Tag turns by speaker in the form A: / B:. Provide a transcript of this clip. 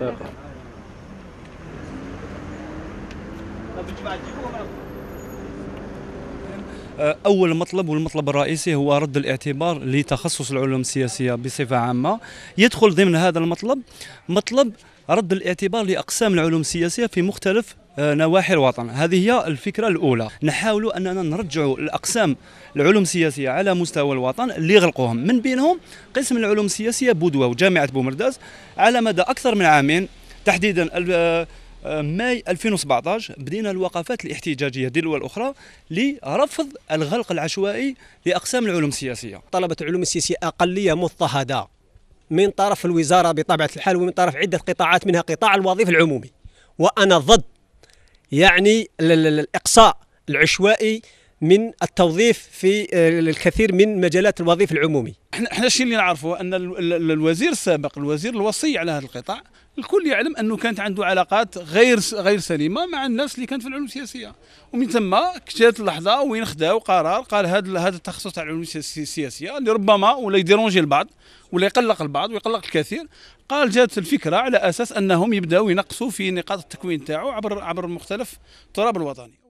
A: أه،
B: اول مطلب والمطلب الرئيسي هو رد الاعتبار لتخصص العلوم السياسيه بصفه عامه يدخل ضمن هذا المطلب مطلب رد الاعتبار لاقسام العلوم السياسيه في مختلف آه، نواحي الوطن هذه هي الفكره الاولى نحاول اننا نرجعوا الاقسام العلوم السياسيه على مستوى الوطن اللي غلقوهم من بينهم قسم العلوم السياسيه بودوه وجامعه بومرداس على مدى اكثر من عامين تحديدا آه، آه، ماي 2017 بدينا الوقفات الاحتجاجيه ديال
C: الاخرى لرفض الغلق العشوائي لاقسام العلوم السياسيه طلبه العلوم السياسيه اقليه مضطهده من طرف الوزاره بطبيعه الحال ومن طرف عده قطاعات منها قطاع الوظيفه العمومي وانا ضد يعني الاقصاء العشوائي من التوظيف في آه، الكثير من مجالات الوظيفه العمومي.
D: احنا احنا الشيء اللي نعرفه ان الوزير السابق الوزير الوصي على هذا القطاع الكل يعلم انه كانت عنده علاقات غير غير سليمه مع الناس اللي كانت في العلوم السياسيه ومن ثم جات اللحظه وين خداو قرار قال هذا هذا التخصص تاع العلوم السياسيه اللي ربما ولا يديرونجي البعض ولا يقلق البعض ويقلق الكثير قال جات الفكره على اساس انهم يبداو ينقصوا في نقاط التكوين تاعو عبر عبر مختلف التراب الوطني